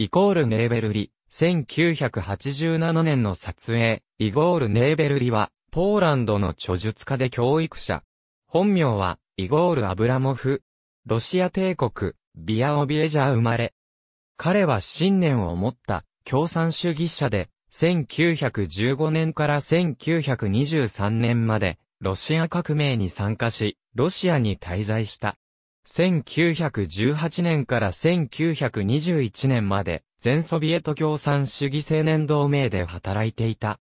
イコールネーベルリ、1987年の撮影、イゴール・ネーベルリは、ポーランドの著述家で教育者。本名は、イゴール・アブラモフ。ロシア帝国、ビアオビエジャー生まれ。彼は信念を持った共産主義者で、1915年から1923年まで、ロシア革命に参加し、ロシアに滞在した。1918年から1921年まで、全ソビエト共産主義青年同盟で働いていた。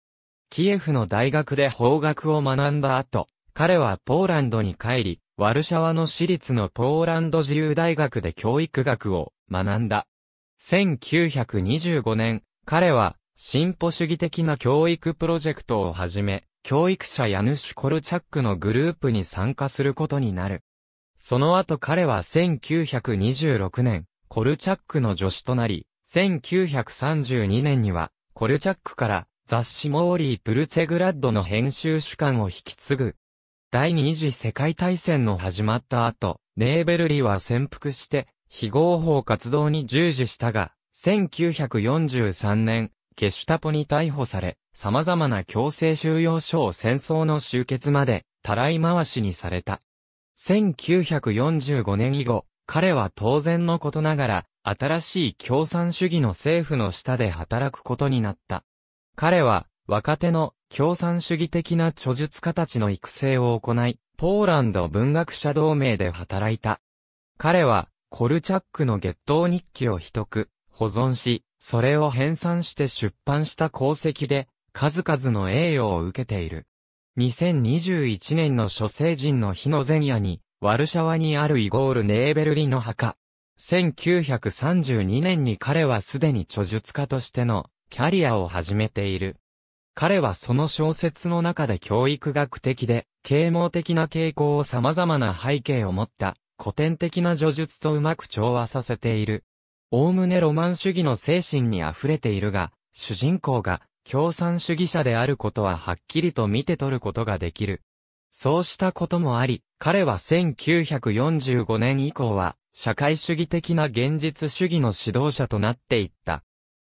キエフの大学で法学を学んだ後、彼はポーランドに帰り、ワルシャワの私立のポーランド自由大学で教育学を学んだ。1925年、彼は進歩主義的な教育プロジェクトをはじめ、教育者ヤヌシュ・コルチャックのグループに参加することになる。その後彼は1926年、コルチャックの助手となり、1932年には、コルチャックから雑誌モーリー・プルツェグラッドの編集主管を引き継ぐ。第二次世界大戦の始まった後、ネーベルリは潜伏して、非合法活動に従事したが、1943年、ゲシュタポに逮捕され、様々な強制収容所を戦争の終結まで、たらい回しにされた。1945年以後、彼は当然のことながら、新しい共産主義の政府の下で働くことになった。彼は、若手の共産主義的な著述家たちの育成を行い、ポーランド文学者同盟で働いた。彼は、コルチャックの月頭日記を秘匿、保存し、それを編纂して出版した功績で、数々の栄誉を受けている。2021年の諸聖人の日の前夜に、ワルシャワにあるイゴール・ネーベルリの墓。1932年に彼はすでに著述家としてのキャリアを始めている。彼はその小説の中で教育学的で、啓蒙的な傾向を様々な背景を持った古典的な叙述とうまく調和させている。おおむねロマン主義の精神に溢れているが、主人公が共産主義者であることははっきりと見て取ることができる。そうしたこともあり、彼は1945年以降は、社会主義的な現実主義の指導者となっていった。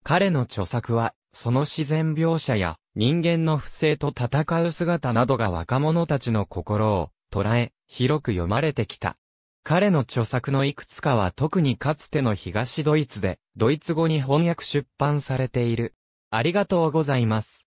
彼の著作は、その自然描写や人間の不正と戦う姿などが若者たちの心を捉え、広く読まれてきた。彼の著作のいくつかは特にかつての東ドイツで、ドイツ語に翻訳出版されている。ありがとうございます。